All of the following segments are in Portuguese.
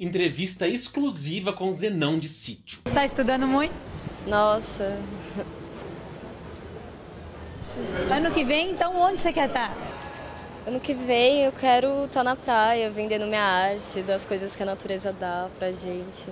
Entrevista exclusiva com Zenão de Sítio. Tá estudando muito? Nossa. Ano que vem, então, onde você quer estar? Tá? Ano que vem eu quero estar tá na praia, vendendo minha arte, das coisas que a natureza dá pra gente.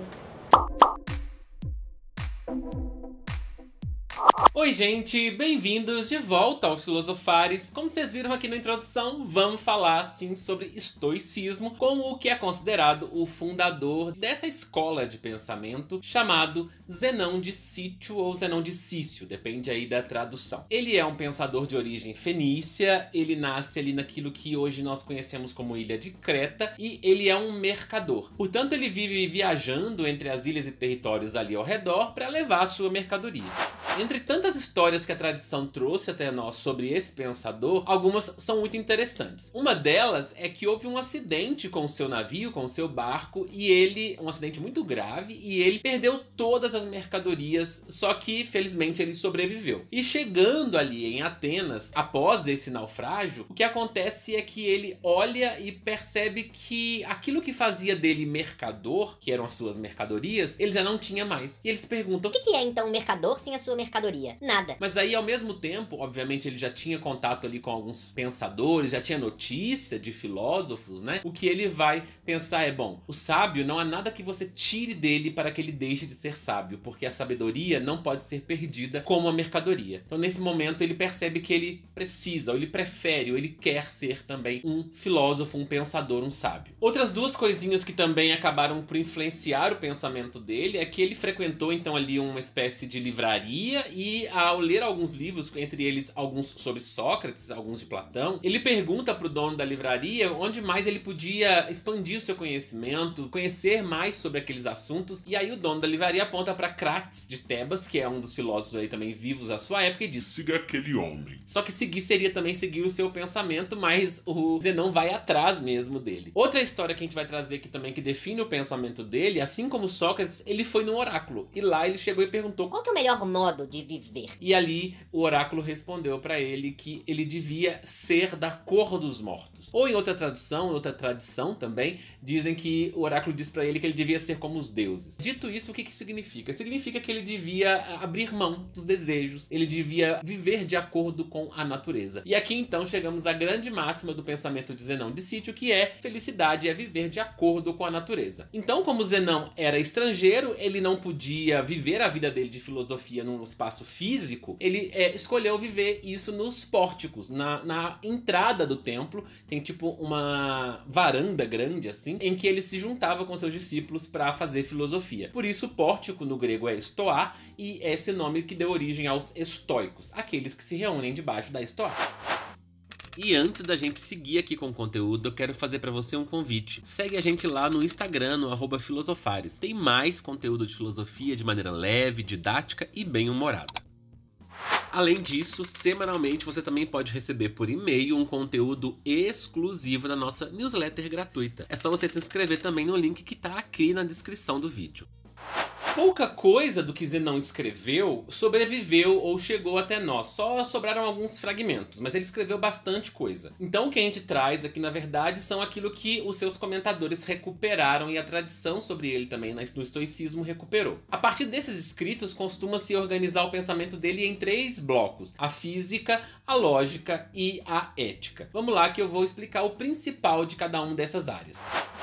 Oi, gente, bem-vindos de volta aos Filosofares. Como vocês viram aqui na introdução, vamos falar sim sobre estoicismo, com o que é considerado o fundador dessa escola de pensamento chamado Zenão de Sítio ou Zenão de Cício, depende aí da tradução. Ele é um pensador de origem fenícia, ele nasce ali naquilo que hoje nós conhecemos como Ilha de Creta e ele é um mercador. Portanto, ele vive viajando entre as ilhas e territórios ali ao redor para levar sua mercadoria. Entre tantas histórias que a tradição trouxe até nós sobre esse pensador, algumas são muito interessantes. Uma delas é que houve um acidente com o seu navio, com o seu barco, e ele, um acidente muito grave, e ele perdeu todas as mercadorias, só que felizmente ele sobreviveu. E chegando ali em Atenas, após esse naufrágio, o que acontece é que ele olha e percebe que aquilo que fazia dele mercador, que eram as suas mercadorias, ele já não tinha mais. E eles perguntam: O que, é então um mercador sem a sua mercadoria? mercadoria. Nada. Mas aí, ao mesmo tempo, obviamente, ele já tinha contato ali com alguns pensadores, já tinha notícia de filósofos, né? O que ele vai pensar é: bom, o sábio não há nada que você tire dele para que ele deixe de ser sábio, porque a sabedoria não pode ser perdida como a mercadoria. Então, nesse momento, ele percebe que ele precisa, ou ele prefere, ou ele quer ser também um filósofo, um pensador, um sábio. Outras duas coisinhas que também acabaram por influenciar o pensamento dele é que ele frequentou então ali uma espécie de livraria filosofia e ao ler alguns livros, entre eles alguns sobre Sócrates, alguns de Platão, ele pergunta para o dono da livraria onde mais ele podia expandir o seu conhecimento, conhecer mais sobre aqueles assuntos. E aí o dono da livraria aponta para Crates de Tebas, que é um dos filósofos aí também vivos à sua época, e diz: Siga aquele homem. Só que seguir seria também seguir o seu pensamento, mas o Zenão vai atrás mesmo dele. Outra história que a gente vai trazer aqui também que define o pensamento dele, assim como Sócrates, ele foi no oráculo e lá ele chegou e perguntou: Qual que é o melhor modo? modo de viver. E ali o oráculo respondeu para ele que ele devia ser da cor dos mortos. Ou em outra tradução, outra tradição também, dizem que o oráculo diz para ele que ele devia ser como os deuses. Dito isso, o que, que significa? Significa que ele devia ah, abrir mão dos desejos, ele devia viver de acordo com a natureza. E aqui então chegamos à grande máxima do pensamento de Zenão de Sítio, que é felicidade é viver de acordo com a natureza. Então, como Zenão era estrangeiro, ele não podia viver a vida dele de filosofia num espaço físico, ele é, escolheu viver isso nos pórticos, na, na entrada do templo. Tem tipo uma varanda grande, assim, em que ele se juntava com seus discípulos para fazer filosofia. Por isso, pórtico no grego é estoá e é esse nome que deu origem aos estoicos, aqueles que se reúnem debaixo da estoá. E antes da gente seguir aqui com o conteúdo, eu quero fazer para você um convite. Segue a gente lá no Instagram, no filosofares. Tem mais conteúdo de filosofia de maneira leve, didática e bem humorada. Além disso, semanalmente você também pode receber por e-mail um conteúdo exclusivo da nossa newsletter gratuita. É só você se inscrever também no link que está aqui na descrição do vídeo pouca coisa do que Zenão escreveu sobreviveu ou chegou até nós. Só sobraram alguns fragmentos, mas ele escreveu bastante coisa. Então o que a gente traz aqui, na verdade, são aquilo que os seus comentadores recuperaram e a tradição sobre ele também no estoicismo recuperou. A partir desses escritos, costuma-se organizar o pensamento dele em três blocos: a física, a lógica e a ética. Vamos lá que eu vou explicar o principal de cada uma dessas áreas.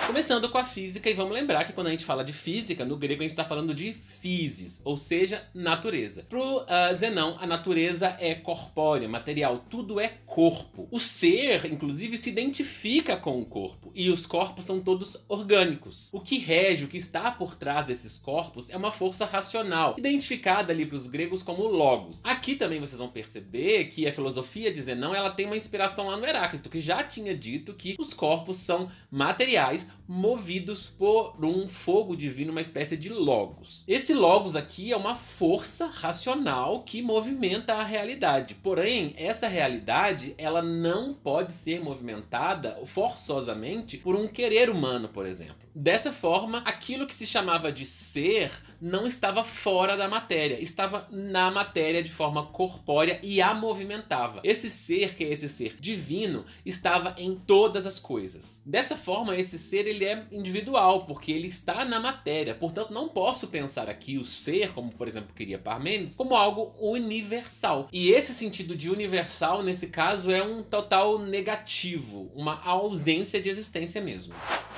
Começando com a física, e vamos lembrar que quando a gente fala de física, no grego a gente está falando de physis, ou seja, natureza. Para uh, Zenão, a natureza é corpórea, material, tudo é corpo. O ser, inclusive, se identifica com o corpo, e os corpos são todos orgânicos. O que rege, o que está por trás desses corpos, é uma força racional, identificada ali para os gregos como logos. Aqui também vocês vão perceber que a filosofia de Zenão ela tem uma inspiração lá no Heráclito, que já tinha dito que os corpos são materiais movidos por um fogo divino, uma espécie de logos. Esse logos aqui é uma força racional que movimenta a realidade. Porém, essa realidade, ela não pode ser movimentada forçosamente por um querer humano, por exemplo. Dessa forma, aquilo que se chamava de ser não estava fora da matéria, estava na matéria de forma corpórea e a movimentava. Esse ser, que é esse ser divino, estava em todas as coisas. Dessa forma, esse ser ele é individual, porque ele está na matéria. Portanto, não posso pensar aqui o ser, como por exemplo queria Parmênides, como algo universal. E esse sentido de universal, nesse caso, é um total negativo, uma ausência de existência mesmo.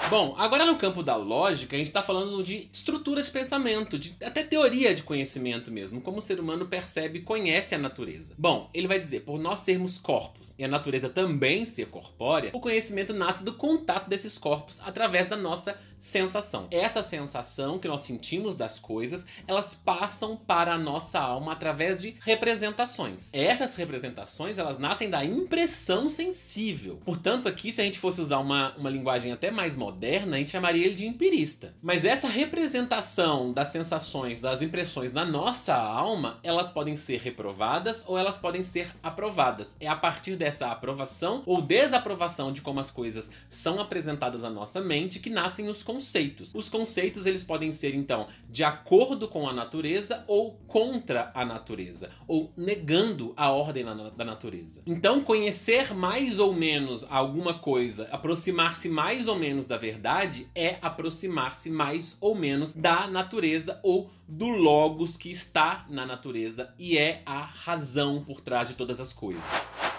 Bom, agora no campo da lógica, a gente está falando de estruturas de pensamento conhecimento, de, até teoria de conhecimento mesmo, como o ser humano percebe e conhece a natureza. Bom, ele vai dizer, por nós sermos corpos e a natureza também ser corpórea, o conhecimento nasce do contato desses corpos através da nossa sensação. Essa sensação que nós sentimos das coisas, elas passam para a nossa alma através de representações. Essas representações, elas nascem da impressão sensível. Portanto, aqui, se a gente fosse usar uma, uma linguagem até mais moderna, a gente chamaria ele de empirista. Mas essa representação da sensação sensações, das impressões na nossa alma, elas podem ser reprovadas ou elas podem ser aprovadas. É a partir dessa aprovação ou desaprovação de como as coisas são apresentadas à nossa mente que nascem os conceitos. Os conceitos eles podem ser então de acordo com a natureza ou contra a natureza, ou negando a ordem da natureza. Então, conhecer mais ou menos alguma coisa, aproximar-se mais ou menos da verdade é aproximar-se mais ou menos da natureza natureza ou do Logos que está na natureza e é a razão por trás de todas as coisas.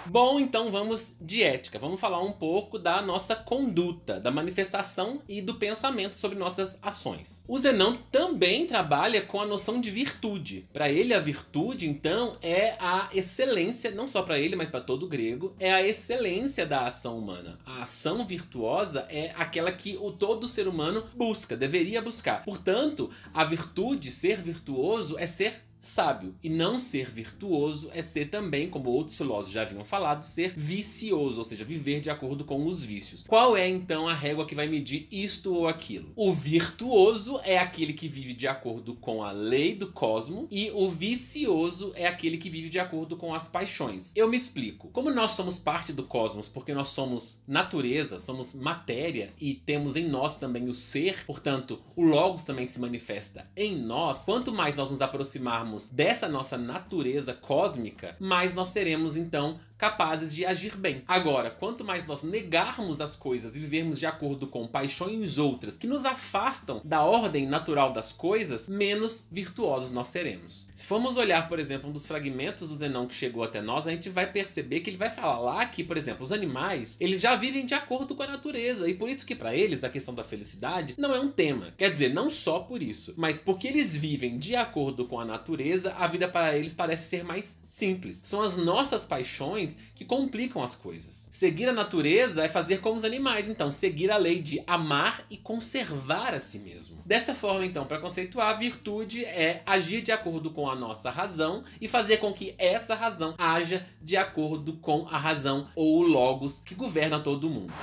Bom, então vamos de ética. Vamos falar um pouco da nossa conduta, da manifestação e do pensamento sobre nossas ações. O Zenão também trabalha com a noção de virtude. Para ele, a virtude, então, é a excelência, não só para ele, mas para todo grego, é a excelência da ação humana. A ação virtuosa é aquela que o todo ser humano busca, deveria buscar. Portanto, a virtude, ser virtuoso, é ser sábio. E não ser virtuoso é ser também, como outros filósofos já haviam falado, ser vicioso, ou seja, viver de acordo com os vícios. Qual é então a régua que vai medir isto ou aquilo? O virtuoso é aquele que vive de acordo com a lei do cosmo e o vicioso é aquele que vive de acordo com as paixões. Eu me explico. Como nós somos parte do cosmos, porque nós somos natureza, somos matéria e temos em nós também o ser, portanto, o logos também se manifesta em nós. Quanto mais nós nos aproximarmos dessa nossa natureza cósmica, mais nós seremos então capazes de agir bem. Agora, quanto mais nós negarmos as coisas e vivermos de acordo com paixões outras que nos afastam da ordem natural das coisas, menos virtuosos nós seremos. Se formos olhar, por exemplo, um dos fragmentos do Zenão que chegou até nós, a gente vai perceber que ele vai falar lá que, por exemplo, os animais, eles já vivem de acordo com a natureza e por isso que para eles a questão da felicidade não é um tema. Quer dizer, não só por isso, mas porque eles vivem de acordo com a natureza, a vida para eles parece ser mais simples. São as nossas paixões que complicam as coisas. Seguir a natureza é fazer como os animais, então, seguir a lei de amar e conservar a si mesmo. Dessa forma, então, para conceituar, a virtude é agir de acordo com a nossa razão e fazer com que essa razão haja de acordo com a razão ou o logos que governa todo mundo.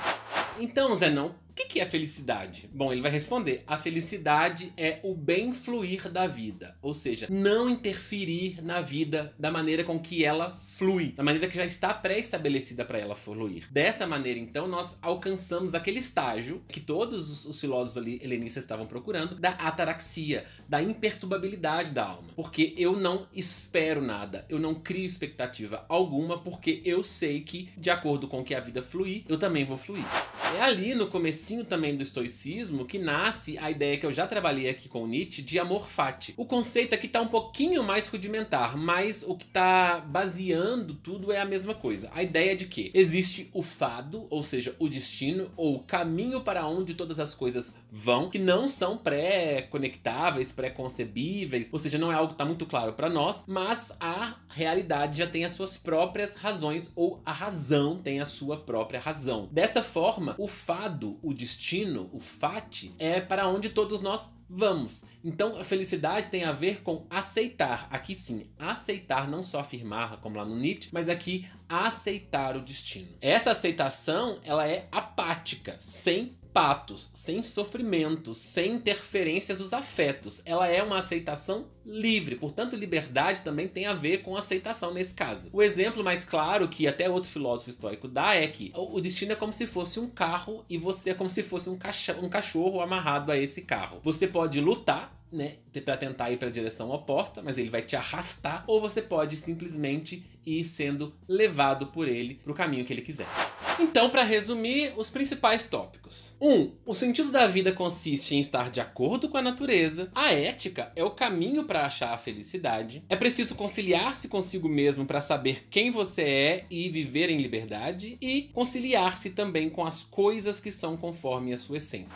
Então, Zenão, que, que é felicidade? Bom, ele vai responder: a felicidade é o bem fluir da vida, ou seja, não interferir na vida da maneira com que ela flui, da maneira que já está pré-estabelecida para ela fluir. Dessa maneira, então, nós alcançamos aquele estágio que todos os, filósofos ali, helenistas estavam procurando, da ataraxia, da imperturbabilidade da alma. Porque eu não espero nada, eu não crio expectativa alguma, porque eu sei que, de acordo com que a vida fluir, eu também vou fluir. É ali no começo comecinho também do estoicismo que nasce a ideia que eu já trabalhei aqui com Nietzsche de amor fati. O conceito aqui está um pouquinho mais rudimentar, mas o que está baseando tudo é a mesma coisa. A ideia de que existe o fado, ou seja, o destino ou o caminho para onde todas as coisas vão, que não são pré-conectáveis, pré-concebíveis, ou seja, não é algo que está muito claro para nós, mas a realidade já tem as suas próprias razões ou a razão tem a sua própria razão. Dessa forma, o fado, o destino, o fati, é para onde todos nós vamos. Então a felicidade tem a ver com aceitar. Aqui sim, aceitar, não só afirmar, como lá no Nietzsche, mas aqui aceitar o destino. Essa aceitação, ela é apática, sem patos, sem sofrimento, sem interferências dos afetos. Ela é uma aceitação livre. Portanto, liberdade também tem a ver com aceitação nesse caso. O exemplo mais claro que até outro filósofo histórico, dá é que o destino é como se fosse um carro e você é como se fosse um, um cachorro amarrado a esse carro. Você pode lutar né, para tentar ir para a direção oposta, mas ele vai te arrastar, ou você pode simplesmente ir sendo levado por ele para o caminho que ele quiser. Então, para resumir, os principais tópicos. 1. Um, o sentido da vida consiste em estar de acordo com a natureza. A ética é o caminho para para achar a felicidade. É preciso conciliar-se consigo mesmo para saber quem você é e viver em liberdade e conciliar-se também com as coisas que são conforme a sua essência.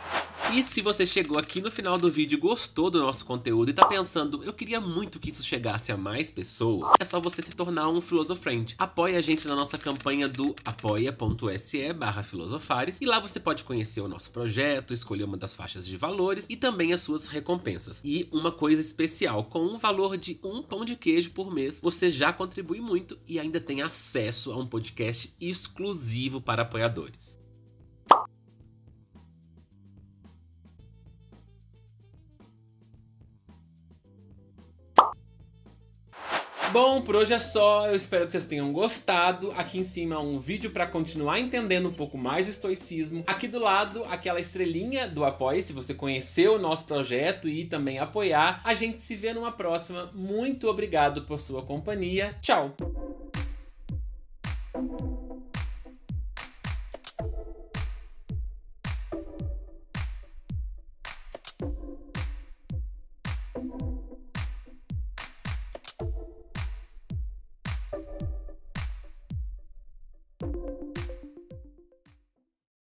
E se você chegou aqui no final do vídeo gostou do nosso conteúdo e tá pensando, eu queria muito que isso chegasse a mais pessoas, é só você se tornar um filosofante, Apoie a gente na nossa campanha do apoia.se barra Filosofares e lá você pode conhecer o nosso projeto, escolher uma das faixas de valores e também as suas recompensas. E uma coisa especial, com um valor de um pão de queijo por mês, você já contribui muito e ainda tem acesso a um podcast exclusivo para apoiadores. Bom, por hoje é só. Eu espero que vocês tenham gostado. Aqui em cima um vídeo para continuar entendendo um pouco mais o estoicismo. Aqui do lado, aquela estrelinha do apoio, se você conheceu o nosso projeto e também apoiar. A gente se vê numa próxima. Muito obrigado por sua companhia. Tchau.